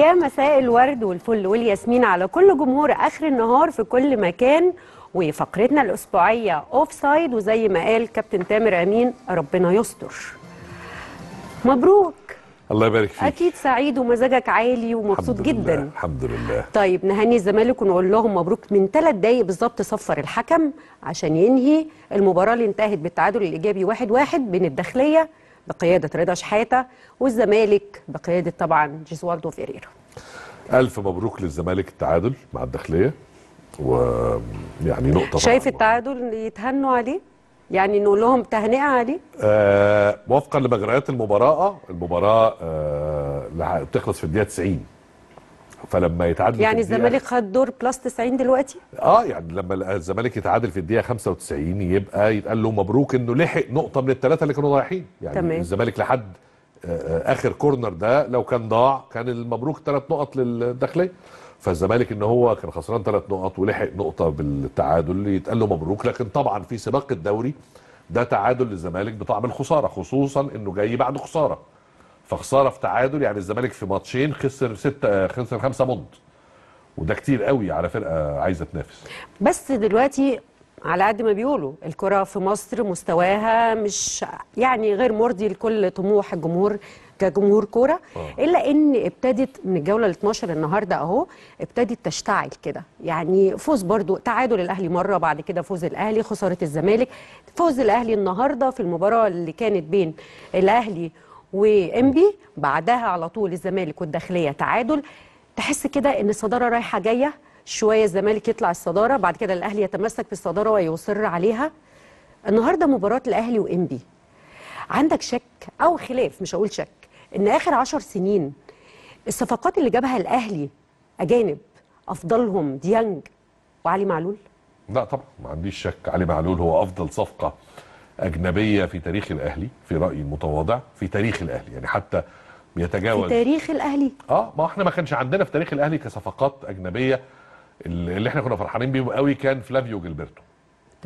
يا مساء الورد والفل والياسمين على كل جمهور اخر النهار في كل مكان وفقرتنا الاسبوعيه اوف سايد وزي ما قال كابتن تامر امين ربنا يستر مبروك الله يبارك فيك اكيد سعيد ومزاجك عالي ومبسوط جدا لله. الحمد لله طيب نهني الزمالك ونقول لهم مبروك من ثلاث دقايق بالظبط صفر الحكم عشان ينهي المباراه اللي انتهت بالتعادل الايجابي 1-1 بين الداخليه بقيادة رضا شحاتة والزمالك بقيادة طبعا جيسوالدو فيريرا ألف مبروك للزمالك التعادل مع الداخلية ويعني نقطة شايف التعادل يتهنوا عليه؟ يعني نقول لهم تهنئة عليه؟ آه وفقا لمجريات المباراة المباراة آه بتخلص في الدقيقة 90 فلما يتعادل يعني الزمالك خد دور بلس 90 دلوقتي اه يعني لما الزمالك يتعادل في الدقيقه 95 يبقى يتقال له مبروك انه لحق نقطه من الثلاثه اللي كانوا ضايعين يعني تمام. الزمالك لحد آه، آه، اخر كورنر ده لو كان ضاع كان المبروك ثلاث نقط للداخليه فالزمالك ان هو كان خسران ثلاث نقط ولحق نقطه بالتعادل يتقال له مبروك لكن طبعا في سباق الدوري ده تعادل للزمالك بطعم الخساره خصوصا انه جاي بعد خساره فخساره في تعادل يعني الزمالك في ماتشين خسر ستة خسر خمسة بوند وده كتير قوي على فرقه عايزه تنافس بس دلوقتي على قد ما بيقولوا الكره في مصر مستواها مش يعني غير مرضي لكل طموح الجمهور كجمهور كوره آه. الا ان ابتدت من الجوله ال 12 النهارده اهو ابتدت تشتعل كده يعني فوز برضو تعادل الاهلي مره بعد كده فوز الاهلي خساره الزمالك فوز الاهلي النهارده في المباراه اللي كانت بين الاهلي وانبي بعدها على طول الزمالك والداخليه تعادل تحس كده ان الصداره رايحه جايه شويه الزمالك يطلع الصداره بعد كده الاهلي يتمسك بالصداره ويصر عليها النهارده مباراه الاهلي وانبي عندك شك او خلاف مش هقول شك ان اخر عشر سنين الصفقات اللي جابها الاهلي اجانب افضلهم ديانج وعلي معلول لا طبعا ما عنديش شك علي معلول هو افضل صفقه اجنبيه في تاريخ الاهلي في رايي المتواضع في تاريخ الاهلي يعني حتى يتجاوز في تاريخ الاهلي اه ما احنا ما كانش عندنا في تاريخ الاهلي كصفقات اجنبيه اللي احنا كنا فرحانين بيهم قوي كان فلافيو جيلبرتو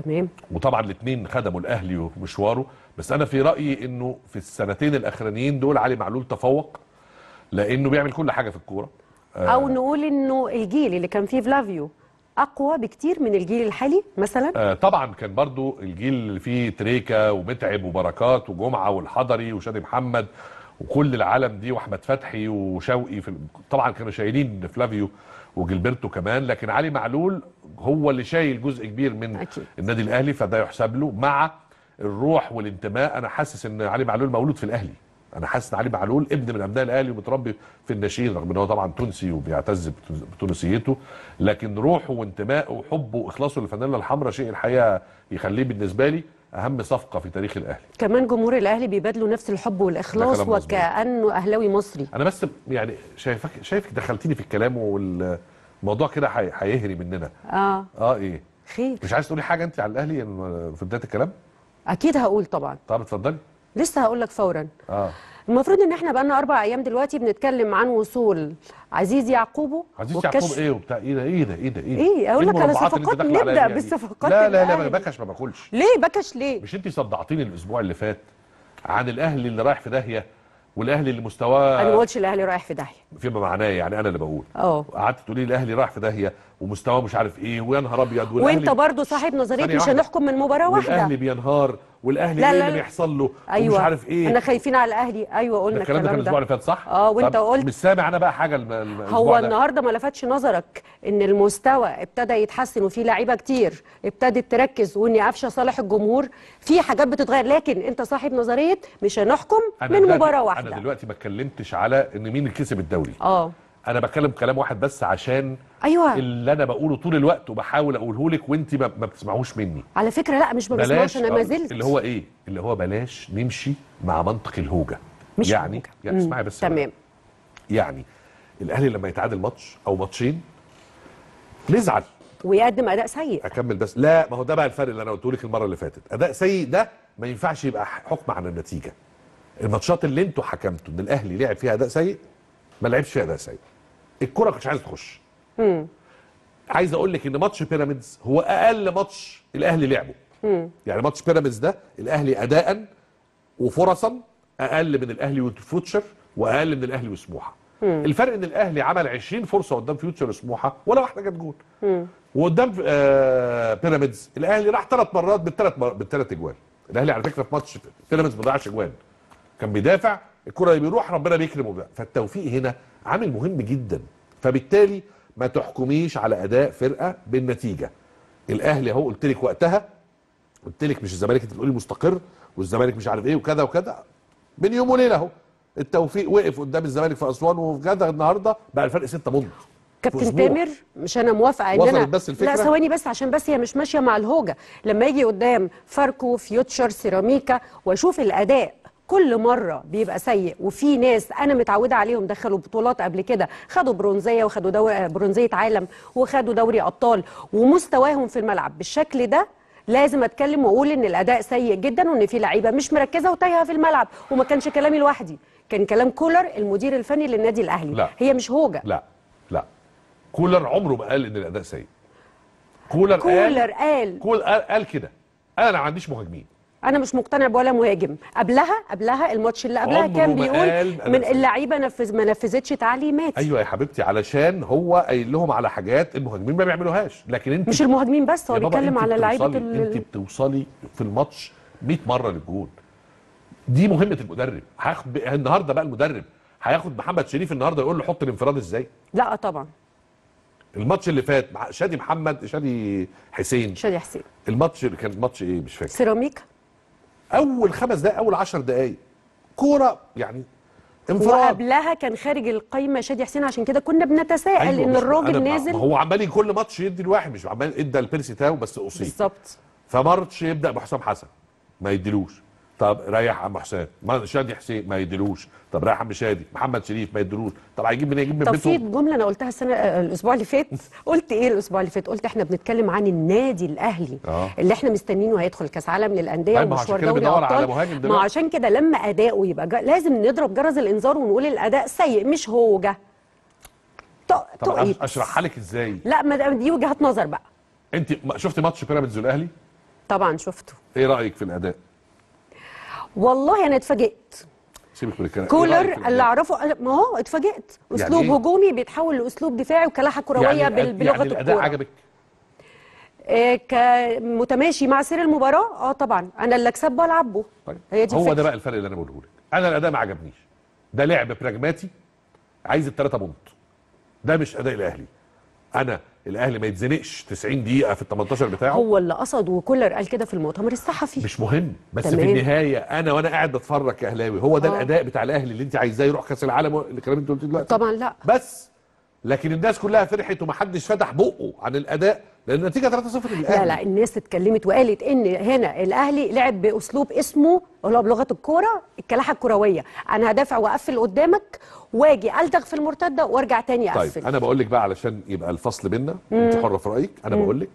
تمام وطبعا الاثنين خدموا الاهلي ومشواره بس انا في رايي انه في السنتين الاخرانيين دول علي معلول تفوق لانه بيعمل كل حاجه في الكوره او نقول انه الجيل اللي كان فيه فلافيو اقوى بكتير من الجيل الحالي مثلا آه طبعا كان برضو الجيل اللي فيه تريكا ومتعب وبركات وجمعه والحضري وشادي محمد وكل العالم دي واحمد فتحي وشوقي في طبعا كانوا شايلين فلافيو وجلبرتو كمان لكن علي معلول هو اللي شايل جزء كبير من أكيد. النادي الاهلي فده يحسب له مع الروح والانتماء انا حاسس ان علي معلول مولود في الاهلي انا حاسس ان علي معلول ابن من ابناء الاهلي ومتربي في الناشئين رغم ان هو طبعا تونسي وبيعتز بتونسيته لكن روحه وانتمائه وحبه واخلاصه للفانيلا الحمراء شيء الحقيقه يخليه بالنسبه لي اهم صفقه في تاريخ الاهلي كمان جمهور الاهلي بيبادلوا نفس الحب والاخلاص وكانه اهلاوي مصري انا بس يعني شايفك شايفك دخلتيني في الكلام والموضوع كده هيهري مننا اه اه ايه خير مش عايز تقولي حاجه انت على الاهلي في بدايه الكلام اكيد هقول طبعا طب اتفضلي لسه هقول لك فورا اه المفروض ان احنا بقى لنا اربع ايام دلوقتي بنتكلم عن وصول عزيز يعقوبه عزيز يعقوب ايه وبتاع ايه ده ايه ده ايه ده ايه ايه اقول إيه لك على صفقات نبدا بالصفقات لا لا لا بكش ما باكلش ليه بكش ليه مش انت صدعتيني الاسبوع اللي فات عن الاهلي اللي رايح في داهيه والاهلي اللي مستواه انا ما قلتش الاهلي رايح في داهيه فيما معناه يعني انا اللي بقول اه قعدت تقولي الاهلي رايح في داهيه ومستواه مش عارف ايه ويا نهار ابيض وانت برضه صاحب نظريه مش هنحكم من مباراه واحده والاهلي بينهار والاهلي لا إيه لا ايه اللي بيحصل له أيوة. ومش عارف ايه احنا خايفين على الاهلي ايوه قلنا الكلام ده كان الاسبوع اللي فات صح اه وانت قلت مش سامع انا بقى حاجه الاسبوع هو ده. النهارده ما لفتش نظرك ان المستوى ابتدى يتحسن وفي لعيبه كتير ابتدت تركز واني قفشه صالح الجمهور في حاجات بتتغير لكن انت صاحب نظريه مش هنحكم من مباراه واحده انا دلوقتي ما اتكلمتش على ان مين اللي كسب الدوري اه انا بتكلم كلام واحد بس عشان ايوه اللي انا بقوله طول الوقت وبحاول اقوله لك وانت ما, ما بتسمعوش مني على فكره لا مش ما بسمعوش انا ما زلت اللي هو ايه اللي هو بلاش نمشي مع منطق الهوجه مش يعني يعني اسمعي بس تمام يعني الاهلي لما يتعادل ماتش او ماتشين نزعل ويقدم اداء سيء اكمل بس لا ما هو ده بقى الفرق اللي انا قلته لك المره اللي فاتت اداء سيء ده ما ينفعش يبقى حكم على النتيجه الماتشات اللي انتوا حكمتوا ان الاهلي لعب فيها اداء سيء ما لعبش فيها اداء سيء الكره ما كانتش عايزه تخش عايز اقول لك ان ماتش بيراميدز هو اقل ماتش الاهلي لعبه يعني ماتش بيراميدز ده الاهلي اداء وفرصا اقل من الاهلي وفيوتشر واقل من الاهلي وسموحه الفرق ان الاهلي عمل 20 فرصه قدام فيوتشر وسموحه ولا واحده جت جول وقدام آه بيراميدز الاهلي راح ثلاث مرات بالثلاث بالثلاث اجوال الاهلي على فكره في ماتش بيراميدز ما ضيعش اجوال كان بيدافع الكره اللي بيروح ربنا بيكرمه بقى فالتوفيق هنا عامل مهم جدا فبالتالي ما تحكميش على اداء فرقه بالنتيجه الاهلي اهو قلت لك وقتها قلت لك مش الزمالك انت بتقولي مستقر والزمالك مش عارف ايه وكذا وكذا من يوم وليله اهو التوفيق وقف قدام الزمالك في اسوان وفي جده النهارده بقى الفرق 6 بوند كابتن تامر مش انا موافقه ان انا بس الفكرة. لا ثواني بس عشان بس هي مش ماشيه مع الهوجه لما يجي قدام فاركو فيوتشر سيراميكا واشوف الاداء كل مره بيبقى سيء وفي ناس انا متعوده عليهم دخلوا بطولات قبل كده خدوا برونزيه وخدوا دوري برونزيه عالم وخدوا دوري ابطال ومستواهم في الملعب بالشكل ده لازم اتكلم واقول ان الاداء سيء جدا وان في لعيبه مش مركزه وتايهه في الملعب وما كانش كلامي لوحدي كان كلام كولر المدير الفني للنادي الاهلي لا. هي مش هوجه لا لا كولر عمره ما قال ان الاداء سيء كولر, كولر قال, قال كولر قال كده انا ما عنديش مهاجمين انا مش مقتنع بولا مهاجم قبلها قبلها الماتش اللي قبلها كان بيقول من اللعيبه نفذ ما نفذتش تعليمات ايوه يا حبيبتي علشان هو قايل لهم على حاجات المهاجمين ما بيعملوهاش لكن انت مش المهاجمين بس هو بيتكلم على لعيبه انت بتوصلي في الماتش 100 مره للجول دي مهمه المدرب هاخد النهارده بقى المدرب هياخد محمد شريف النهارده يقول له حط الانفراد ازاي لا طبعا الماتش اللي فات شادي محمد شادي حسين شادي حسين الماتش كان ماتش ايه مش فاكر سيراميكا اول خمس دقائق اول 10 دقائق كوره يعني انفراد وقبلها كان خارج القايمه شادي حسين عشان كده كنا بنتساءل أيوة ان الراجل نازل هو عمال كل ماتش يدي الواحد مش عمال ادى لبيرسي تاو بس اصيب بالظبط فمرتش يبدا بحسام حسن ما يديلوش طب ريح عم حسين شادي حسين ما يدلوش طب ريح عم شادي محمد شريف ما يدلوش طب هيجيب من يجيب من طب في جمله انا قلتها السنه آه، الاسبوع اللي فات قلت ايه الاسبوع اللي فات قلت احنا بنتكلم عن النادي الاهلي آه. اللي احنا مستنينه هيدخل كاس عالم للانديه أيوة، ومشوار دوري ابطال ما عشان كده لما اداؤه يبقى جا... لازم نضرب جرس الانذار ونقول الاداء سيء مش هو جه طب طيب. اشرحها لك ازاي لا ما دي وجهات نظر بقى انت شفتي ماتش بيراميدز والاهلي طبعا شفته ايه رايك في الاداء والله انا اتفاجئت سيبك من الكلام إيه كولر اللي يعني؟ اعرفه ما هو اتفاجئت يعني اسلوب يعني هجومي بيتحول لاسلوب دفاعي وكلاحه كرويه يعني, يعني بلغه يعني الاداء عجبك إيه كمتماشي مع سير المباراه اه طبعا انا اللي اكسب بلعبه طيب. هي دي هو ده بقى الفرق اللي انا بقوله لك انا الاداء ما عجبنيش ده لعب براجماتي عايز الثلاثه بونت ده مش اداء الاهلي انا الاهلي ما يتزنقش 90 دقيقه في ال 18 بتاعه هو اللي قصد وكولر قال كده في المؤتمر الصحفي مش مهم بس تمام. في النهايه انا وانا قاعد بتفرج كاهلاوي هو ده آه. الاداء بتاع الاهلي اللي انت عايزاه يروح كاس العالم الكلام اللي انت قلته دلوقتي طبعا لا بس لكن الناس كلها فرحت ومحدش فتح بقه عن الاداء لان النتيجه 3-0 للاهلي لا لا الناس اتكلمت وقالت ان هنا الاهلي لعب باسلوب اسمه اللي هو بلغه الكوره الكلاحه الكرويه انا هدافع واقفل قدامك واجي الدغ في المرتده وارجع تاني طيب، اقفل طيب انا بقول لك بقى علشان يبقى الفصل بينا انت حره في رايك انا بقول لك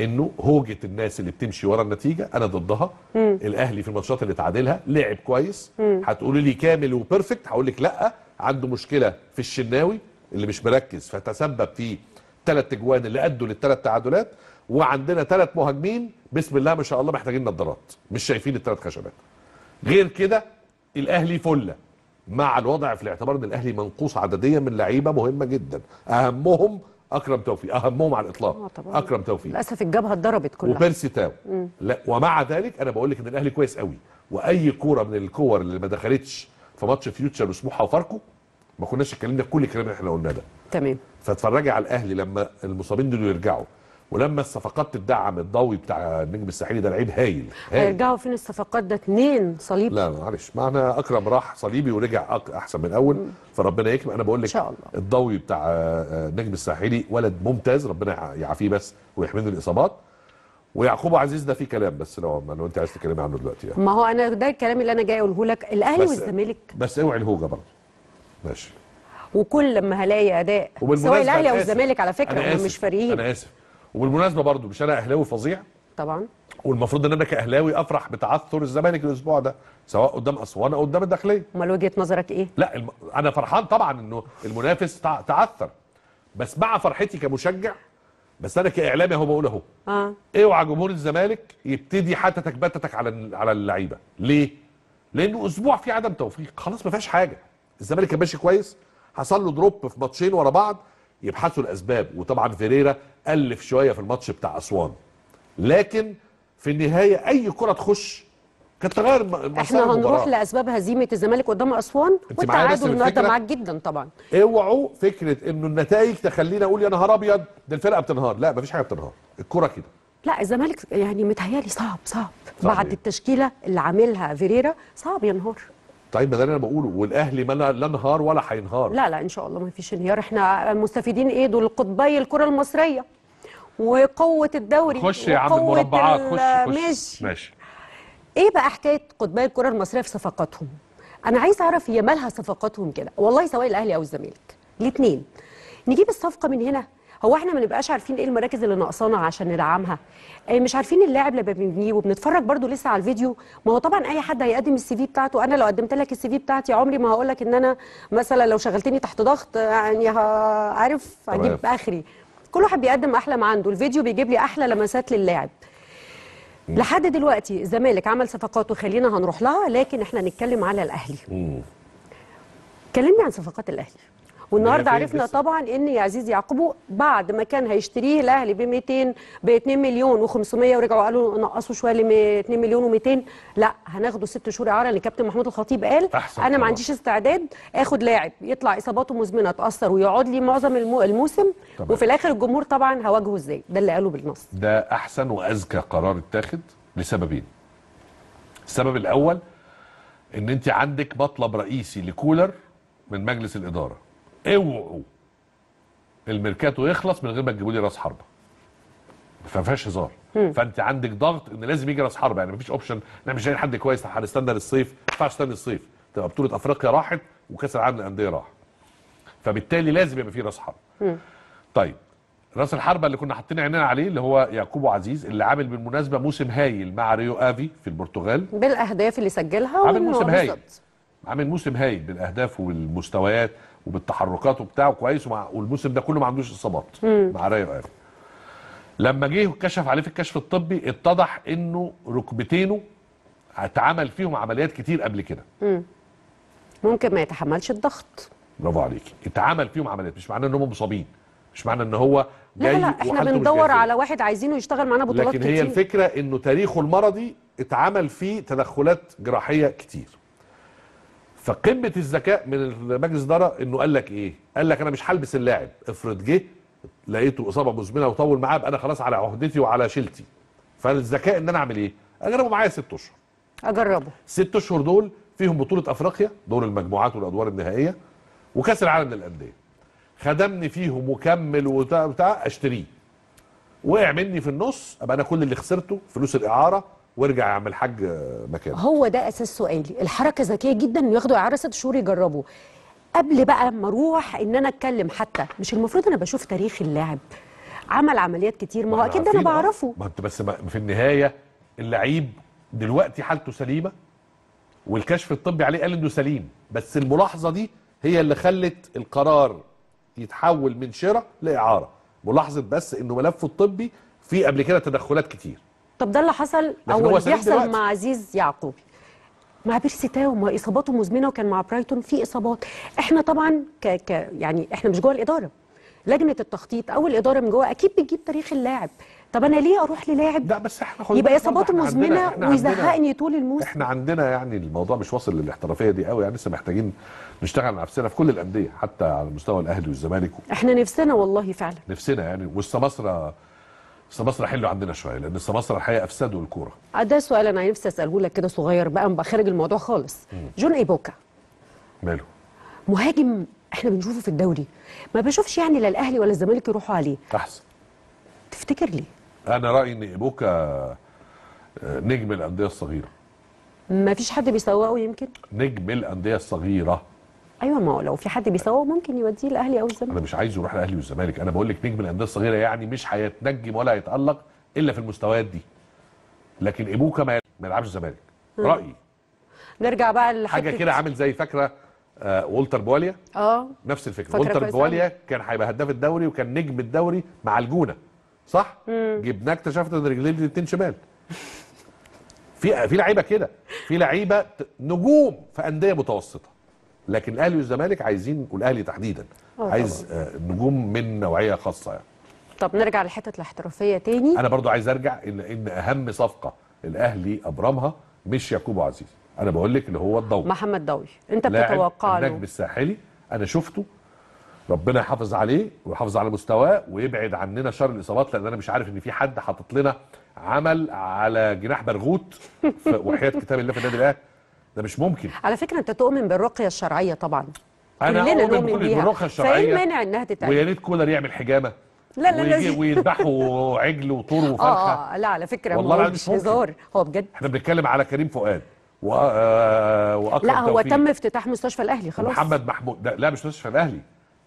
انه هوجه الناس اللي بتمشي ورا النتيجه انا ضدها مم. الاهلي في الماتشات اللي تعادلها لعب كويس هتقولي لي كامل وبيرفكت هقول لك لا عنده مشكله في الشناوي اللي مش مركز فتسبب في ثلاث اجوان اللي ادوا للثلاث تعادلات وعندنا ثلاث مهاجمين بسم الله ما شاء الله محتاجين نظارات مش شايفين الثلاث خشبات غير كده الاهلي فله مع الوضع في الاعتبار ان الاهلي منقوص عدديا من لعيبه مهمه جدا اهمهم اكرم توفيق اهمهم على الاطلاق آه، اكرم توفيق للاسف الجبهه اتضربت كلها وبيرسي تاو لا ومع ذلك انا بقول لك ان الاهلي كويس قوي واي كوره من الكور اللي ما دخلتش في ماتش فيوتشر وسموحه وفاركو ما كناش اتكلمنا كل الكلام اللي احنا قلناه ده تمام فاتفرجي على الاهلي لما المصابين دول يرجعوا ولما الصفقات تدعم الضوي بتاع النجم الساحلي ده لعيب هايل هيرجعوا فين الصفقات ده اثنين صليبي لا معلش معنى اكرم راح صليبي ورجع احسن من اول فربنا يكرم انا بقول لك الضوي بتاع النجم آه، الساحلي ولد ممتاز ربنا يعافيه بس ويحميه الاصابات ويعقوب عزيز ده فيه كلام بس لو لو انت عايز تتكلمي عنه دلوقتي يعني. ما هو انا ده الكلام اللي انا جاي اقوله لك الاهلي والزمالك بس اوعي الهوجه برضه ماشي وكل لما هلاقي اداء سواء الاهلي او الزمالك على فكره هم مش فريقين انا اسف وبالمناسبه برضو مش انا اهلاوي فظيع طبعا والمفروض ان انا كاهلاوي افرح بتعثر الزمالك الاسبوع ده سواء قدام اسوان او قدام الداخليه امال وجهه نظرك ايه لا الم... انا فرحان طبعا انه المنافس تع... تعثر بس مع فرحتي كمشجع بس انا كاعلامي اهو بقول اهو اه اوعى جمهور الزمالك يبتدي حتتك بتتك على على اللعيبه ليه لانه اسبوع فيه عدم توفيق خلاص ما فيهاش حاجه الزمالك كان ماشي كويس حصل له دروب في ماتشين ورا بعض يبحثوا الاسباب وطبعا فيريرا الف شويه في الماتش بتاع اسوان لكن في النهايه اي كره تخش كانت تغير احنا هنروح المباراة. لاسباب هزيمه الزمالك قدام اسوان والتعادل النهارده معاك جدا طبعا اوعوا فكره انه النتائج تخلينا اقول يا نهار ابيض ده الفرقه بتنهار لا مفيش حاجه بتنهار الكره كده لا الزمالك يعني متهيالي صعب صعب, صعب بعد إيه؟ التشكيله اللي عاملها فيريرا صعب ينهار طيب ده اللي انا بقوله والاهلي ما لا انهار ولا هينهار لا لا ان شاء الله ما فيش انهيار احنا مستفيدين ايه دول قطبي الكره المصريه وقوه الدوري خش يا عم المربعات خش خش ماشي ماشي ايه بقى حكايه قطبي الكره المصريه في صفقاتهم انا عايز اعرف هي مالها صفقاتهم كده والله سواء الاهلي او الزمالك الاثنين نجيب الصفقه من هنا هو احنا ما نبقاش عارفين ايه المراكز اللي ناقصانا عشان ندعمها آه، مش عارفين اللاعب لما بنبنيه وبنتفرج برده لسه على الفيديو ما هو طبعا اي حد هيقدم السي في بتاعته انا لو قدمت لك السي في بتاعتي عمري ما هقول لك ان انا مثلا لو شغلتني تحت ضغط آه، يعني عارف اجيب اخري كل واحد بيقدم احلى ما عنده الفيديو بيجيب لي احلى لمسات للاعب لحد دلوقتي الزمالك عمل صفقات وخلينا هنروح لها لكن احنا هنتكلم على الاهلي كلمني عن صفقات الاهلي والنهارده عرفنا طبعا ان يا عزيز يعقوبو بعد ما كان هيشتريه الاهلي ب 200 ب 2 مليون و500 ورجعوا قالوا نقصوا شويه ل 2 مليون و200 لا هناخده ست شهور اعاره لان كابتن محمود الخطيب قال انا ما عنديش استعداد اخد لاعب يطلع اصاباته مزمنه تاثر ويقعد لي معظم الموسم طبعا. وفي الاخر الجمهور طبعا هواجهه ازاي ده اللي قاله بالنص ده احسن واذكى قرار اتاخد لسببين السبب الاول ان انت عندك مطلب رئيسي لكولر من مجلس الاداره اوعوا الميركاتو يخلص من غير ما تجيبوا لي راس حربه فما فيهاش هزار فانت عندك ضغط ان لازم يجي راس حربه يعني مفيش اوبشن احنا مش جايين حد كويس هنستنى للصيف ما ينفعش تستنى الصيف تبقى بطوله افريقيا راحت وكاس العالم للانديه راح فبالتالي لازم يبقى في راس حربه طيب راس الحربه اللي كنا حاطين عينينا عليه اللي هو يعقوب عزيز اللي عامل بالمناسبه موسم هايل مع ريو افي في البرتغال بالاهداف اللي سجلها عامل موسم هايل عامل موسم هايل بالاهداف والمستويات وبالتحركات وبتاعه كويس ومع والموسم ده كله ما عندوش اصابات مع راي رائع لما جه كشف عليه في الكشف الطبي اتضح انه ركبتينه اتعمل فيهم عمليات كتير قبل كده ممكن ما يتحملش الضغط برافو عليكي اتعمل فيهم عمليات مش معناه ان هم مصابين مش معنى ان هو جاي لا لا احنا بندور على واحد عايزينه يشتغل معانا بطولات لكن كتير لكن هي الفكره انه تاريخه المرضي اتعمل فيه تدخلات جراحيه كتير فقمه الذكاء من مجلس اداره انه قال لك ايه؟ قال لك انا مش هلبس اللاعب افرض جه لقيته اصابه مزمنه وطول معاه ابقى انا خلاص على عهدتي وعلى شيلتي فالذكاء ان انا اعمل ايه؟ اجربه معايا ست اشهر اجربه ست اشهر دول فيهم بطوله افريقيا دور المجموعات والادوار النهائيه وكاس العالم للانديه خدمني فيهم وكمل وبتاع اشتريه وقع مني في النص ابقى انا كل اللي خسرته فلوس الاعاره وارجع اعمل حج مكانه هو ده اساس سؤالي الحركه ذكيه جدا ياخدوا اعاره ست شهور يجربوا قبل بقى ما اروح ان انا اتكلم حتى مش المفروض انا بشوف تاريخ اللاعب عمل عمليات كتير ما هو اكيد انا آه. بعرفه ما انت بس في النهايه اللعيب دلوقتي حالته سليمه والكشف الطبي عليه قال انه سليم بس الملاحظه دي هي اللي خلت القرار يتحول من شراء لاعاره ملاحظه بس انه ملفه الطبي فيه قبل كده تدخلات كتير طب ده اللي حصل او اللي بيحصل مع عزيز يعقوبي مع بيرسي تاو ما اصاباته مزمنه وكان مع برايتون في اصابات احنا طبعا ك... ك... يعني احنا مش جوه الاداره لجنه التخطيط او الاداره من جوه اكيد بتجيب تاريخ اللاعب طب انا ليه اروح للاعب لا بس احنا يبقى اصاباته مزمنه ويزهقني طول الموسم احنا عندنا يعني الموضوع مش واصل للاحترافيه دي قوي يعني لسه محتاجين نشتغل على نفسنا في كل الانديه حتى على مستوى الاهلي والزمالك احنا نفسنا والله فعلا نفسنا يعني والسماسره سماسرة حلو عندنا شويه لان سماسرة الحقيقه افسدوا الكوره ده سؤال انا نفسي اساله لك كده صغير بقى مبقى خارج الموضوع خالص مم. جون ايبوكا ماله مهاجم احنا بنشوفه في الدوري ما بشوفش يعني لا الاهلي ولا الزمالك يروحوا عليه احسن تفتكر ليه انا رايي ان ايبوكا آه، نجم الانديه الصغيره ما فيش حد بيسوقه يمكن نجم الانديه الصغيره ايوه ما هو لو في حد بيسوق ممكن يوديه الاهلي او الزمالك انا مش عايزه يروح الاهلي والزمالك انا بقول لك نجم الانديه الصغيره يعني مش هيتنجم ولا هيتالق الا في المستويات دي لكن ابوكا ما يلعبش الزمالك آه. رايي نرجع بقى لحاجه حاجه كده عامل زي فاكره آه والتر بواليا اه نفس الفكره والتر بواليا كان هيبقى هداف الدوري وكان نجم الدوري مع الجونه صح جبناه اكتشفت ان رجليه الاثنين شمال في في لعيبه كده في لعيبه نجوم في انديه متوسطه لكن الاهلي والزمالك عايزين والاهلي تحديدا اه عايز آه، نجوم من نوعيه خاصه يعني طب نرجع لحته الاحترافيه تاني انا برضو عايز ارجع ان ان اهم صفقه الاهلي ابرمها مش يعقوب عزيز انا بقول لك اللي هو الضوي محمد ضوي انت بتتوقع له النجم الساحلي انا شفته ربنا يحافظ عليه ويحافظ على مستواه ويبعد عننا شر الاصابات لان انا مش عارف ان في حد حاطط لنا عمل على جناح برغوت وحياه كتاب الله في النادي الاهلي ده مش ممكن على فكره انت تؤمن بالرقيه الشرعيه طبعا انا كلنا اؤمن نؤمن بالرقيه الشرعيه فايه المانع انها تتعمل ويا ريت كولر يعمل حجامه لا لا لا ويذبحوا عجل وطور آه، وفرخه اه اه لا على فكره والله مش هزار هو بجد احنا بنتكلم على كريم فؤاد آه، واكرم لا هو توفيق. تم افتتاح مستشفى الاهلي خلاص محمد محمود ده لا مش مستشفى الاهلي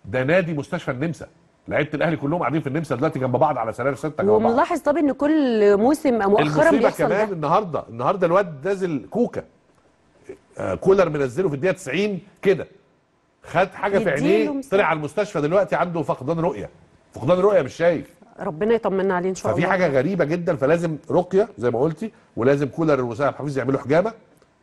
ده نادي مستشفى النمسا لعيبه الاهلي كلهم قاعدين في النمسا دلوقتي جنب بعض على سلاله سته وملاحظ طب ان كل موسم مؤخرا بيحصل كمان ده. النهارده النهارده الواد نازل كوكا آه، كولر منزله في الدقيقه 90 كده خد حاجه في عينيه طلع على المستشفى دلوقتي عنده فقدان رؤيه فقدان رؤيه مش شايف ربنا يطمنا عليه ان شاء الله ففي حاجه غريبه جدا فلازم رقيه زي ما قلتي ولازم كولر وسام حفيظ يعملوا حجامه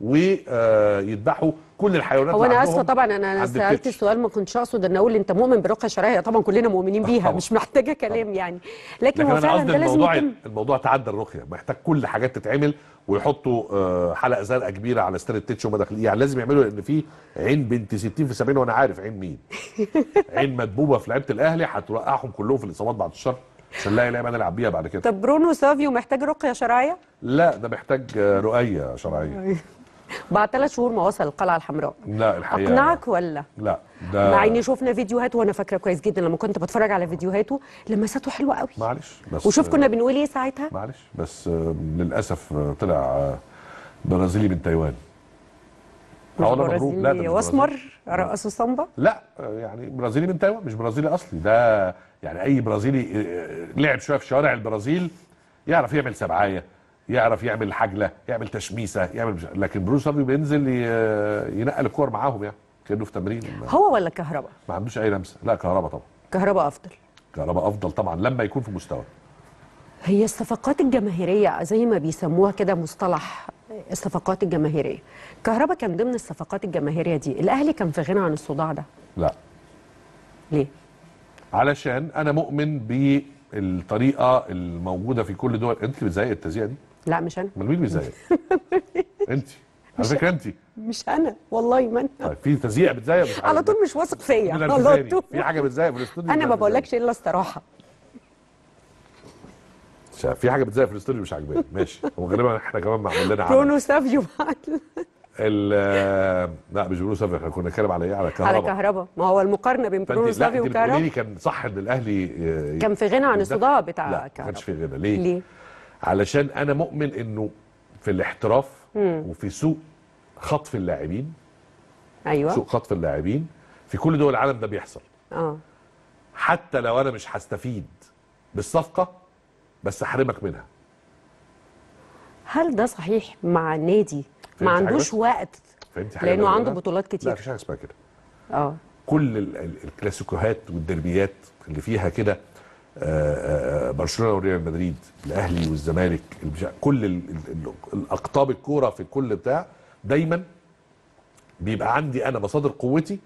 ويذبحوا كل الحيوانات هو انا اسفه طبعا انا سالت السؤال ما كنتش اقصد ان اقول انت مؤمن بالرقيه الشرعيه طبعا كلنا مؤمنين بيها طبعًا. مش محتاجه كلام طبعًا. يعني لكن, لكن هو فعلا ده لازم يتم الموضوع تعدى الرقيه محتاج كل حاجات تتعمل ويحطوا آه، حلقه زرقاء كبيره على ستار التيتش وما داخلين يعني لازم يعملوا لان في عين بنت 60 في 70 وانا عارف عين مين عين مدبوبه في لعيبه الاهلي هتوقعهم كلهم في الاصابات بعد الشر عشان نلاقي لعبه نلعب بيها بعد كده طب برونو سافيو محتاج رقيه شرعيه؟ لا ده محتاج آه، رؤيه شرعيه بعد ثلاث شهور ما وصل القلعه الحمراء لا الحقيقه اقنعك ولا لا ده مع اني شفنا فيديوهات وانا فاكره كويس جدا لما كنت بتفرج على فيديوهاته لمساته حلوه قوي معلش بس وشوف كنا بنقول ايه ساعتها معلش بس آه، للاسف آه، طلع آه، برازيلي من تايوان هقول مبروك لا واسمر رقص الصنبا لا يعني برازيلي من تايوان مش برازيلي اصلي ده يعني اي برازيلي لعب شويه في شوارع البرازيل يعرف يعمل سبعايه يعرف يعمل حجله يعمل تشميسه يعمل مش... لكن بروس ابي بينزل ي... ينقل الكور معاهم يعني كانه في تمرين هو ولا كهرباء ما عندوش اي لمسه لا كهرباء طبعا كهرباء افضل كهرباء افضل طبعا لما يكون في مستوى هي الصفقات الجماهيريه زي ما بيسموها كده مصطلح الصفقات الجماهيريه كهرباء كان ضمن الصفقات الجماهيريه دي الاهلي كان في غنى عن الصداع ده لا ليه علشان انا مؤمن ب الطريقه الموجوده في كل دول انت اللي التزيئه دي لا مش انا امال مين بيزيق انت على فكره انت مش انا والله ما انا طيب في تزييع بتزيق مش على طول مش واثق فيا على طول في حاجه بتزيق في الاستوديو انا ما بقولكش الا استراحه في حاجه بتزيق في الاستوديو مش عاجباني ماشي هو غالبا احنا كمان معمول لنا برونو سافيو لا مش برونو احنا كنا بنتكلم على ايه على كهربا على كهربا ما هو المقارنه بين برونو برونوسلافيا وكهربا لا كان صح ان الاهلي آه، كان في غنى عن الصداع بتاع لا كهربا ما كانش في غنى ليه؟ ليه؟ علشان انا مؤمن انه في الاحتراف مم. وفي سوء خطف اللاعبين ايوه سوء خطف اللاعبين في كل دول العالم ده بيحصل اه حتى لو انا مش هستفيد بالصفقه بس احرمك منها هل ده صحيح مع النادي ما عندوش وقت لانه عنده بطولات كتير لا مفيش حاجه اسمها كده اه كل الكلاسيكوهات والدربيات اللي فيها كده آه، آه، آه، برشلونه وريال مدريد الاهلي والزمالك كل الاقطاب الكوره في كل بتاع دايما بيبقى عندي انا مصادر قوتي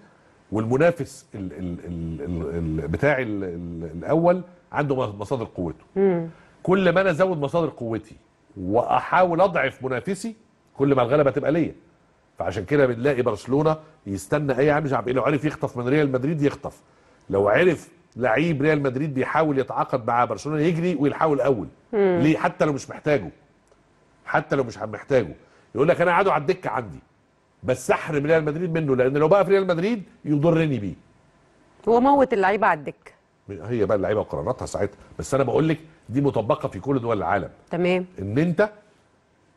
والمنافس الـ الـ الـ ال بتاعي الاول عنده مصادر قوته مم. كل ما انا ازود مصادر قوتي واحاول اضعف منافسي كل ما الغلبه تبقى ليا فعشان كده بنلاقي برشلونه يستنى اي عامل شعبي لو عرف يخطف من ريال مدريد يخطف لو عرف لعيب ريال مدريد بيحاول يتعاقد مع برشلونه يجري ويحاول اول مم. ليه حتى لو مش محتاجه حتى لو مش محتاجه يقول لك انا قاعده على الدكه عندي بس احرم ريال مدريد منه لان لو بقى في ريال مدريد يضرني بيه هو موت اللعيبه على الدكه هي بقى اللعيبه وقراراتها ساعتها بس انا بقول لك دي مطبقه في كل دول العالم تمام ان انت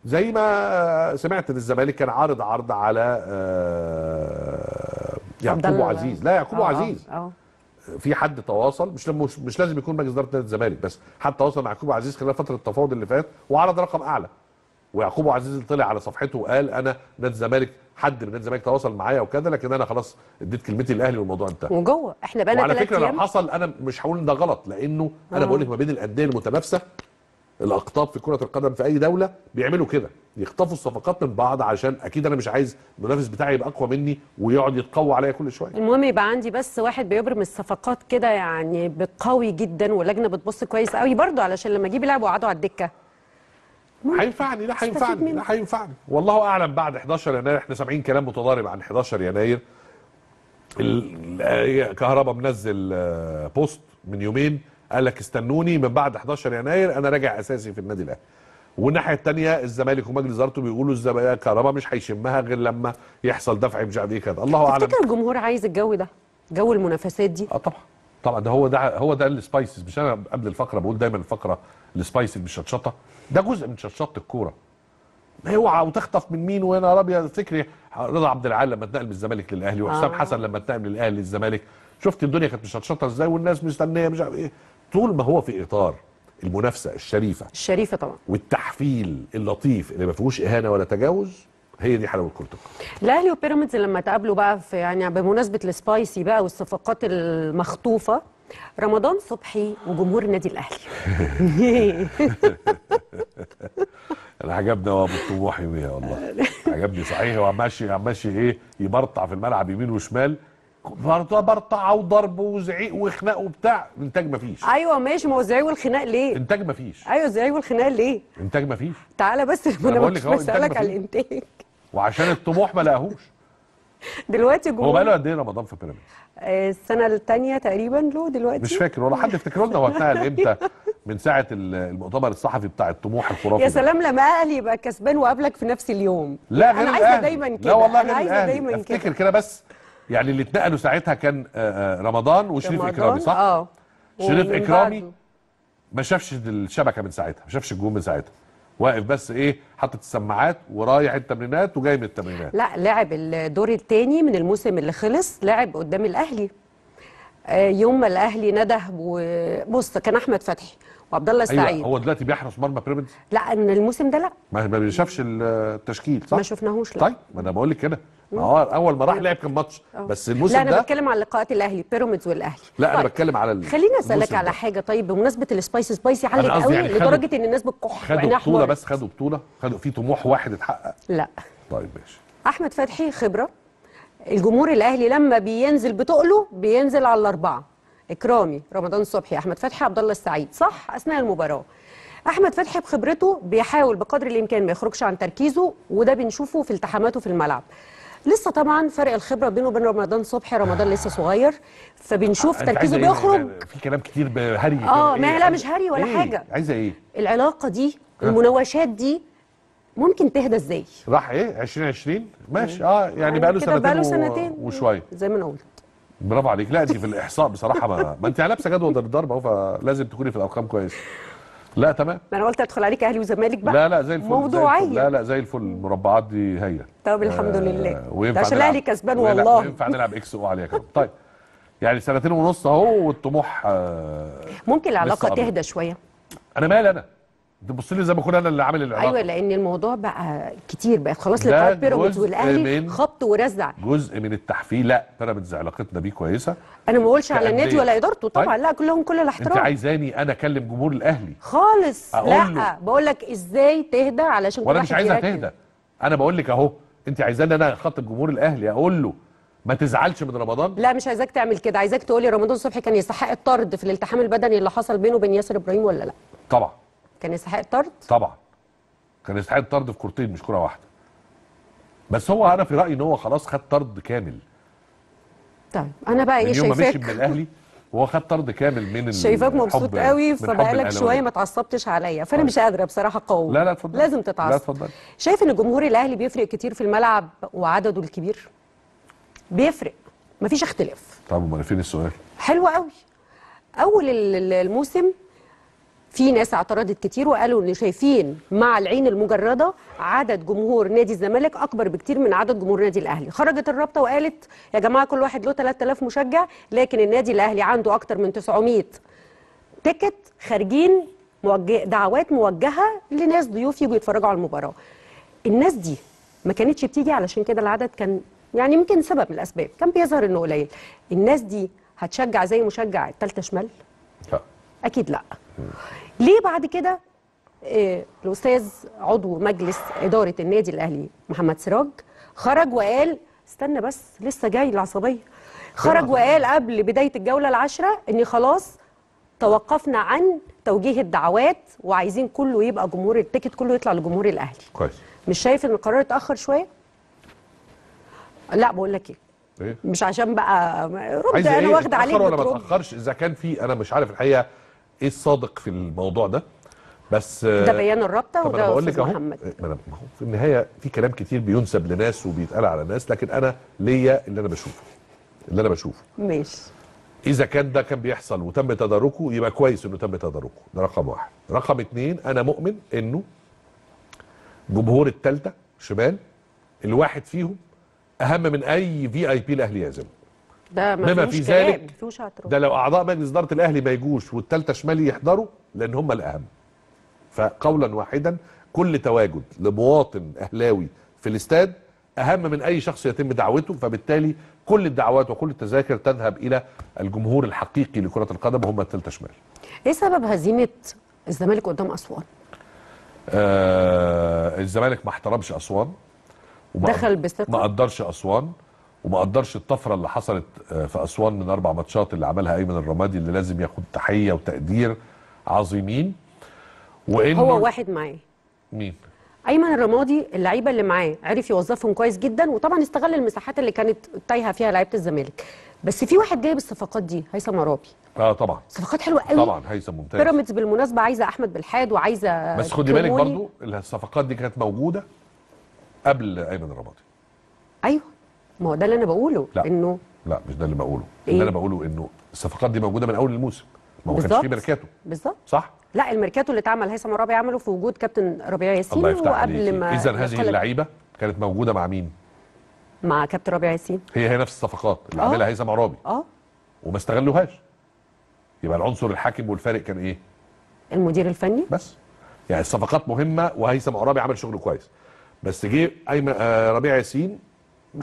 زي ما سمعت ان الزمالك كان عارض عرض على آه، يعقوب عزيز لا يعقوب آه، آه، عزيز في حد تواصل مش مش لازم يكون مجلس اداره نادي الزمالك بس حد تواصل مع يعقوب عزيز خلال فتره التفاوض اللي فات وعرض رقم اعلى ويعقوب عزيز طلع على صفحته وقال انا نادي الزمالك حد من نادي الزمالك تواصل معايا وكذا لكن انا خلاص اديت كلمتي للاهلي والموضوع انتهى وجوه احنا بقى وعلى فكره لو حصل انا مش هقول ان ده غلط لانه انا بقول لك ما بين الانديه المتنافسه الاقطاب في كره القدم في اي دوله بيعملوا كده يخطفوا الصفقات من بعض عشان اكيد انا مش عايز المنافس بتاعي يبقى اقوى مني ويقعد يتقوى عليا كل شويه المهم يبقى عندي بس واحد بيبرم الصفقات كده يعني بقوي جدا واللجنه بتبص كويس قوي برضه علشان لما اجيب لاعب واقعده على الدكه هينفعني لا هينفعني لا هينفعني والله اعلم بعد 11 يناير احنا سامعين كلام متضارب عن 11 يناير آه، كهربا منزل آه، بوست من يومين قال لك استنوني من بعد 11 يناير انا راجع اساسي في النادي الاهلي والناحيه الثانيه الزمالك ومجلس ادارته بيقولوا الزمالك كهربا مش هيشمها غير لما يحصل دفع مش عارف ايه كده الله اعلم تفتكر الجمهور عايز الجو ده جو المنافسات دي اه طبعا طبعا ده هو ده هو ده السبايسز مش انا قبل الفقره بقول دايما الفقره السبايسز شطشطه ده جزء من شطشطه الكوره اوعى وتخطف من مين وهنا رابيه فكري رضا عبد العال لما اتنقل من الزمالك للاهلي وحسام آه. حسن لما اتنقل من الاهلي للزمالك شفت الدنيا كانت مشطشطه ازاي والناس مستنيه مش عارف ايه طول ما هو في اطار المنافسه الشريفه الشريفه طبعا والتحفيل اللطيف اللي ما فيهوش اهانه ولا تجاوز هي دي حلاوه كره القدم الاهلي وبيراميدز لما تقابلوا بقى في يعني بمناسبه السبايسي بقى والصفقات المخطوفه رمضان صبحي وجمهور النادي الاهلي انا عجبني هو بالطموح يا والله عجبني صحيح هو ماشي ماشي ايه يبرطع في الملعب يمين وشمال برطع وضرب وزعيق وخناق وبتاع انتاج مفيش ايوه ماشي ما هو الزعيق والخناق ليه انتاج مفيش ايوه الزعيق والخناق ليه انتاج مفيش تعالى بس انا بقول لك بسالك على الانتاج وعشان الطموح ما لقاهوش دلوقتي جوه هو بقاله قد ايه رمضان في بيراميدز؟ آه، السنه الثانيه تقريبا له دلوقتي مش فاكر ولا حد يفتكر لنا وقتها امتى من ساعه المؤتمر الصحفي بتاع الطموح الخرافي يا سلام لما اهلي يبقى كسبان وقابلك في نفس اليوم لا غير انا عايزه دايما كده لا والله غير الاهلي افتكر كده بس يعني اللي اتنقلوا ساعتها كان آه، آه، رمضان وشريف رمضان اكرامي صح؟ اه شريف اكرامي ما شافش الشبكه من ساعتها ما شافش الجون من ساعتها واقف بس ايه حاطط السماعات ورايح التمرينات وجاي من التمرينات لا لعب الدور الثاني من الموسم اللي خلص لعب قدام الاهلي آه، يوم ما الاهلي نده وبص كان احمد فتحي وعبد الله السعيد أيوة هو دلوقتي بيحرس مرمى بيراميدز لا ان الموسم ده لا ما بيشافش التشكيل صح ما شفناهوش لا طيب ما انا بقول لك كده اه اول ما راح أيوة. لعب كان ماتش أه. بس الموسم ده لا انا ده بتكلم على لقاءات الاهلي بيراميدز والاهلي لا طيب. انا بتكلم على خليني اسالك على حاجه طيب بمناسبه السبايسي سبايسي علق قوي يعني لدرجه ان الناس بتكح خدوا بطوله بس خدوا بطوله خدوا في طموح واحد اتحقق لا طيب ماشي احمد فتحي خبره الجمهور الاهلي لما بينزل بتقله بينزل على الاربعه اكرامي رمضان صبحي احمد فتحي عبد الله السعيد صح اثناء المباراه احمد فتحي بخبرته بيحاول بقدر الامكان ما يخرجش عن تركيزه وده بنشوفه في التحاماته في الملعب لسه طبعا فرق الخبره بينه وبين رمضان صبحي رمضان لسه صغير فبنشوف تركيزه إيه؟ بيخرج يعني في كلام كتير هري اه ما إيه؟ لا مش هري ولا إيه؟ حاجه عايزه ايه العلاقه دي المناوشات دي ممكن تهدى ازاي راح ايه 2020 ماشي اه يعني بقى له يعني سنتين, سنتين وشويه زي ما انا قلت برافو عليك لا انت في الاحصاء بصراحه ما, ما انت لابسه جدول الضرب اهو فلازم تكوني في الارقام كويس لا تمام ما انا قلت ادخل عليك اهلي وزمالك بقى لا لا زي الفل موضوعيه لا لا زي الفل المربعات دي هي طب الحمد آه، لله آه عشان الاهلي كسبان والله ينفع نلعب اكس او عليها كمان طيب يعني سنتين ونص اهو والطموح آه ممكن العلاقه تهدى شويه انا مالي انا تبص لي زي ما اكون انا اللي عامل العلاقه ايوه لان الموضوع بقى كتير بقت خلاص لقاءات بيراميدز والاهلي خبط ورزع جزء من التحفيل لا بيراميدز علاقتنا بيه كويسه انا ما بقولش على النادي ولا ادارته طيب. طبعا طيب. لا كلهم كل الاحترام انت عايزاني انا اكلم جمهور الاهلي خالص لا بقول لك ازاي تهدى علشان وانا مش عايزها تهدى انا بقول لك اهو انت عايزاني انا اخاطب جمهور الاهلي اقول له ما تزعلش من رمضان لا مش عايزاك تعمل كده عايزاك تقول لي رمضان صبحي كان يستحق الطرد في الالتحام البدني اللي حصل بينه وبين ياسر ابراهيم ولا لا طبعا كان يستحق الطرد طبعا كان يستحق الطرد في كورتين مش كره واحده بس هو انا في رايي ان هو خلاص خد طرد كامل طيب انا بقى ايه شايفاك يوم ما مشي من الاهلي وهو خد طرد كامل من شايفاك مبسوط قوي فبقالك شويه ما اتعصبتش عليا فانا طيب. مش قادره بصراحه اقاوم لا لا اتفضل لازم تتعصب لا اتفضل شايف ان جمهور الاهلي بيفرق كتير في الملعب وعدده الكبير بيفرق مفيش اختلاف طب امال فين السؤال حلو قوي اول الموسم في ناس اعترضت كتير وقالوا ان شايفين مع العين المجرده عدد جمهور نادي الزمالك اكبر بكتير من عدد جمهور نادي الاهلي خرجت الرابطه وقالت يا جماعه كل واحد له 3000 مشجع لكن النادي الاهلي عنده اكتر من 900 تيكت خارجين دعوات موجهه لناس ضيوف يجوا يتفرجوا على المباراه الناس دي ما كانتش بتيجي علشان كده العدد كان يعني يمكن سبب من الاسباب كان بيظهر انه قليل الناس دي هتشجع زي مشجع التالتة شمال لا اكيد لا ليه بعد كده آه، الاستاذ عضو مجلس اداره النادي الاهلي محمد سراج خرج وقال استنى بس لسه جاي العصبيه خرج آه. وقال قبل بدايه الجوله العاشره ان خلاص توقفنا عن توجيه الدعوات وعايزين كله يبقى جمهور التيكت كله يطلع لجمهور الاهلي كويس مش شايف ان القرار اتاخر شويه لا بقول لك ايه, إيه؟ مش عشان بقى رد انا إيه؟ واخده عليه ولا ما اتاخرش اذا كان في انا مش عارف الحقيقه ايه الصادق في الموضوع ده بس ده بيان الرابطه وده بقول لك اهو ما هو في النهايه في كلام كتير بينسب لناس وبيتقال على ناس لكن انا ليا اللي انا بشوفه اللي انا بشوفه ماشي اذا كان ده كان بيحصل وتم تداركه يبقى كويس انه تم تداركه ده رقم واحد رقم اتنين انا مؤمن انه جمهور الثالثه شمال الواحد فيهم اهم من اي في اي بي الاهلي يا زلمه ده بما في ذلك ده لو اعضاء مجلس اداره الاهلي ما يجوش والثالثه شمالي يحضروا لان هم الاهم فقولا واحدا كل تواجد لمواطن اهلاوي في الاستاد اهم من اي شخص يتم دعوته فبالتالي كل الدعوات وكل التذاكر تذهب الى الجمهور الحقيقي لكره القدم وهم الثالثه شمال ايه سبب هزيمه الزمالك قدام اسوان آه الزمالك ما احترمش اسوان وما دخل بثقه ما قدرش اسوان وما قدرش الطفره اللي حصلت آه، في اسوان من اربع ماتشات اللي عملها ايمن الرمادي اللي لازم ياخد تحيه وتقدير عظيمين وانه هو واحد معاه مين ايمن الرمادي اللعيبه اللي معاه عرف يوظفهم كويس جدا وطبعا استغل المساحات اللي كانت تايهه فيها لعيبه الزمالك بس في واحد جايب الصفقات دي هيثم عرابي اه طبعا صفقات حلوه قوي طبعا هيثم ممتاز بيراميدز بالمناسبه عايزه احمد بالحاد وعايزه بس خدي بالك برضو الصفقات دي كانت موجوده قبل ايمن الرمادي ايوه ما هو ده اللي انا بقوله لا. انه لا مش ده اللي بقوله إيه؟ اللي انا بقوله انه الصفقات دي موجوده من اول الموسم ما هو كانش في ميركاتو بالظبط صح لا الميركاتو اللي اتعمل هيثم الرابع عمله في وجود كابتن ربيع ياسين الله يفتح وقبل ما اذا هذه اللعيبه كانت موجوده مع مين مع كابتن ربيع ياسين هي هي نفس الصفقات اللي عاملها آه. هيثم عرابي اه وما استغلوهاش يبقى العنصر الحاكم والفارق كان ايه المدير الفني بس يعني الصفقات مهمه وهيثم عرابي عمل شغل كويس بس جه ايمن آه، ربيع ياسين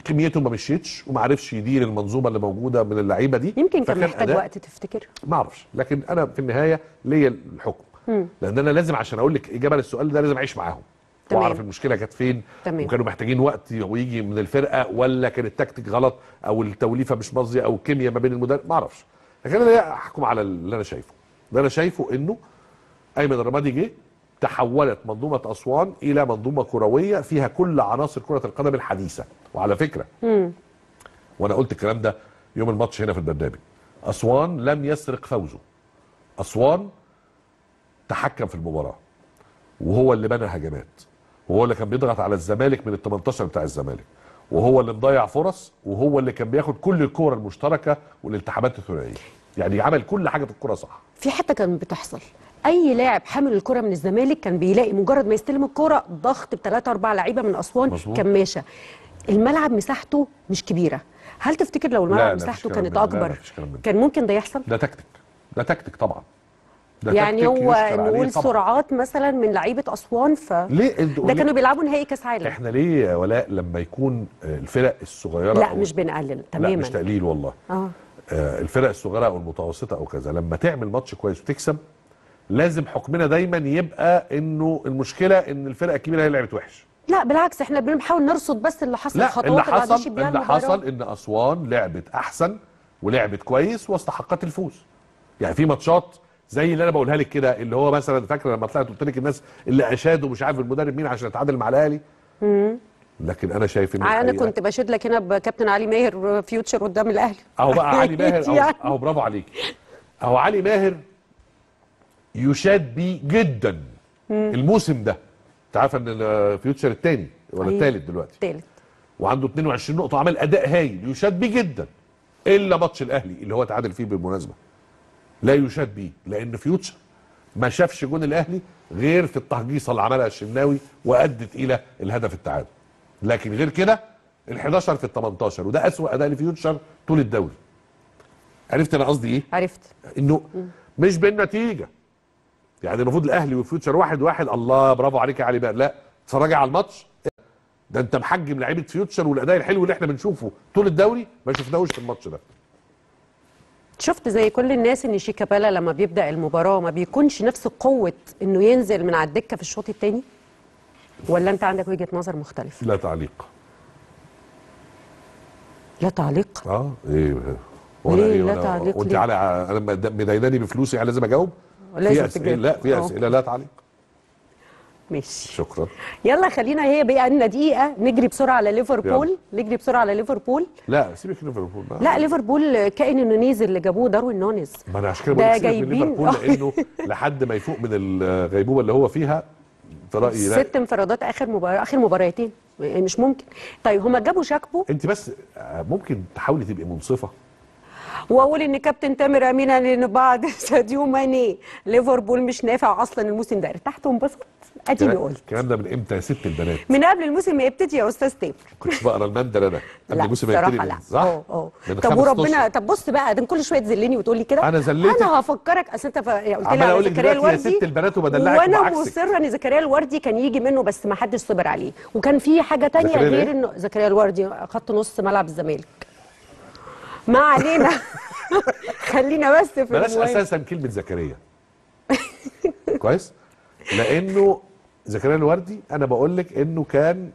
كميته ما مشيتش وما عرفش يدير المنظومه اللي موجوده من اللعيبه دي يمكن كان محتاج وقت تفتكر ما اعرفش لكن انا في النهايه ليا الحكم مم. لان انا لازم عشان اقول لك اجابه للسؤال ده لازم اعيش معاهم تمام. واعرف المشكله كانت فين تمام. وكانوا محتاجين وقت ويجي من الفرقه ولا كان التكتيك غلط او التوليفه مش مظبوطه او الكيمياء ما بين المدرب ما اعرفش لكن انا احكم على اللي انا شايفه اللي انا شايفه انه ايمن الرمادي جه تحولت منظومة أسوان إلى منظومة كروية فيها كل عناصر كرة القدم الحديثة وعلى فكرة مم. وأنا قلت الكلام ده يوم الماتش هنا في البرنامج أسوان لم يسرق فوزه أسوان تحكم في المباراة وهو اللي بنى هجمات وهو اللي كان بيضغط على الزمالك من ال 18 بتاع الزمالك وهو اللي مضيع فرص وهو اللي كان بياخد كل الكورة المشتركه والالتحامات الثنائيه يعني عمل كل حاجه في الكوره صح في حته كانت بتحصل اي لاعب حامل الكره من الزمالك كان بيلاقي مجرد ما يستلم الكره ضغط بثلاثه اربع لعيبه من اسوان كماشه الملعب مساحته مش كبيره هل تفتكر لو الملعب مساحته كانت اكبر كان ممكن ده يحصل ده تكتيك ده تكتيك طبعا ده يعني هو نقول سرعات مثلا من لعيبه اسوان ف ليه ده كانوا بيلعبوا نهائي كاس عالم احنا ليه يا ولاء لما يكون الفرق الصغيره لا مش بنقلل تماما لا مش تقليل والله آه. آه. الفرق الصغيره او المتوسطه او كذا لما تعمل ماتش كويس وتكسب لازم حكمنا دايما يبقى انه المشكله ان الفرقه الكبيره هي اللي لعبت وحش لا بالعكس احنا بنحاول نرصد بس اللي حصل خطوات اللي حصل اللي, اللي حصل ان اسوان لعبت احسن ولعبت كويس واستحقت الفوز يعني في ماتشات زي اللي انا بقولها لك كده اللي هو مثلا فاكره لما طلعت قلت لك الناس اللي اشادوا مش عارف المدرب مين عشان اتعادل مع الاهلي لكن انا شايف ان انا كنت بشد لك هنا بكابتن علي ماهر فيوتشر قدام الاهلي اهو بقى علي ماهر يعني. اهو برافو عليك اهو علي ماهر يشاد بيه جدا مم. الموسم ده انت عارفه ان الفيوتشر الثاني ولا الثالث دلوقتي الثالث وعنده 22 نقطه وعمل اداء هايل يشاد بيه جدا الا ماتش الاهلي اللي هو تعادل فيه بالمناسبه لا يشاد بيه لان فيوتشر ما شافش جون الاهلي غير في التهجيصه اللي عملها الشناوي وادت الى الهدف التعادل لكن غير كده ال11 في ال18 وده اسوا اداء لفيوتشر طول الدوري عرفت انا قصدي ايه عرفت انه مش بالنتيجه يعني المفروض الاهلي وفيوتشر واحد واحد الله برافو عليك يا علي بقى لا اتفرج على الماتش ده انت محجم لعيبه فيوتشر والاداء الحلو اللي احنا بنشوفه طول الدوري ما شفناهوش في الماتش ده شفت زي كل الناس ان شيكابالا لما بيبدا المباراه ما بيكونش نفس قوه انه ينزل من على الدكه في الشوط الثاني ولا انت عندك وجهه نظر مختلفه لا تعليق لا تعليق اه ايه ولا ايه, إيه لا تعليق وانت على انا مديناني بفلوسي يعني لازم اجاوب لازم في أسئلة لا في أسئلة لا تعليق ماشي شكرا يلا خلينا هي بقى لنا دقيقه نجري بسرعه على ليفربول نجري بسرعه على ليفربول لا سيبك ليفربول بقى لا ليفربول كائن النونيز اللي جابوه داروين نونيز ما انا عشان كده ليفربول لانه لحد ما يفوق من الغيبوبه اللي هو فيها في رايي ست انفرادات اخر مباراة اخر مباراتين مش ممكن طيب هما جابوا شاكبو انت بس آه، ممكن تحاولي تبقي منصفه واقول ان كابتن تامر قال ان بعد ساديو ماني ليفربول مش نافع اصلا الموسم ده ارتحت وانبسطت اديني قلت الكلام ده من امتى يا ست البنات؟ من قبل الموسم ما يبتدي يا استاذ تامر كنت بقرا المندل انا قبل الموسم ما يبتدي لا صح؟ اه اه طب وربنا طب بص بقى ده كل شويه تذلني وتقول لي كده انا ذليتك انا هفكرك اصل انت يعني قلت لي على زكريا الوردي يا ست البنات وبدلعك وانا مصره ان زكريا الوردي كان يجي منه بس ما حدش صبر عليه وكان في حاجه ثانيه غير إيه؟ انه زكريا الوردي خط نص ملعب الزمالك ما علينا خلينا بس في بلاش اساسا كلمه زكريا كويس لانه زكريا الوردي انا بقول لك انه كان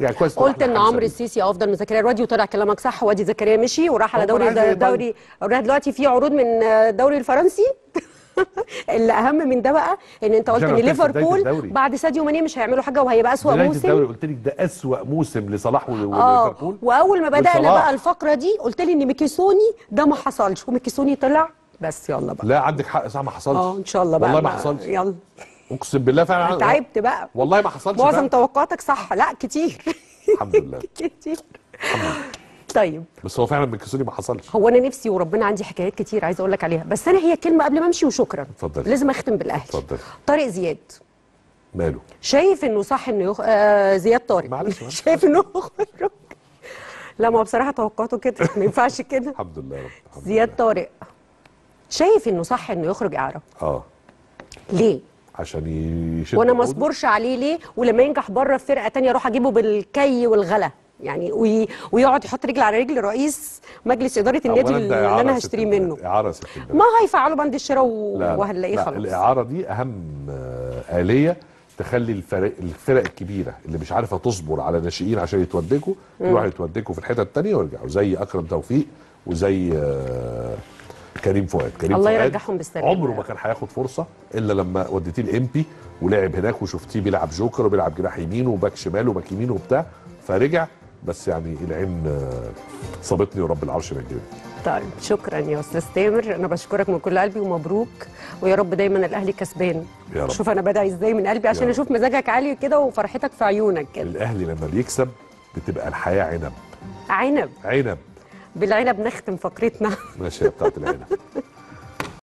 يعني كويس قلت ان عمرو السيسي افضل من زكريا الوردي وطلع كلامك صح وادي زكريا مشي وراح على دوري دوري دلوقتي في عروض من الدوري الفرنسي اللي اهم من ده بقى ان انت قلت ان ليفربول بعد ساديو ماني مش هيعملوا حاجه وهيبقى اسوا موسم قلت لك ده اسوا موسم لصلاح آه، وليفربول واول ما بدانا بقى الفقره دي قلت لي ان ميكيسوني ده ما حصلش وميكيسوني طلع بس يلا بقى لا عندك حق صح ما حصلش اه ان شاء الله بقى والله ما حصلش يلا اقسم بالله فعلا تعبت بقى والله ما حصلش معظم توقعاتك صح لا كتير الحمد لله كتير الحمد لله طيب بس هو فعلا بالكسوري ما حصلش هو انا نفسي وربنا عندي حكايات كتير عايزه اقول لك عليها بس انا هي كلمه قبل ما امشي وشكرا اتفضل لازم اختم بالاهلي اتفضل طارق زياد ماله شايف انه صح انه يخ... آه زياد طارق معلش شايف انه يخرج لا ما هو بصراحه توقعته كده ما ينفعش كده الحمد لله يا رب زياد طارق شايف انه صح انه يخرج اعاره اه ليه عشان يشد وانا ما اصبرش عليه ليه ولما ينجح بره في فرقه ثانيه اروح اجيبه بالكي والغلا يعني وي... ويقعد يحط رجل على رجل رئيس مجلس اداره النادي اللي انا هشتري منه اعاره ما هيفعلوا بند الشراء وهنلاقيه خلاص الاعاره دي اهم آه، اليه تخلي الفرق الفرق الكبيره اللي مش عارفه تصبر على ناشئين عشان يتودكوا يروحوا يتودكوا في الحته الثانيه ويرجعوا زي اكرم توفيق وزي آه، كريم فؤاد كريم الله يرجعهم بالسلامه عمره ما كان هياخد فرصه الا لما وديتيه الامبي ولعب هناك وشفتيه بيلعب جوكر وبيلعب جناح يمين وباك شمال وباك يمين وبتاع فرجع بس يعني العين آه، صابتني ورب العرش مجدني طيب شكرا يا استاذ تامر انا بشكرك من كل قلبي ومبروك ويا رب دايما الاهلي كسبان يا رب شوف انا بدعي ازاي من قلبي عشان اشوف مزاجك عالي كده وفرحتك في عيونك كده الاهلي لما بيكسب بتبقى الحياه عنب عنب عنب بالعنب نختم فقرتنا ماشي بتاعت العنب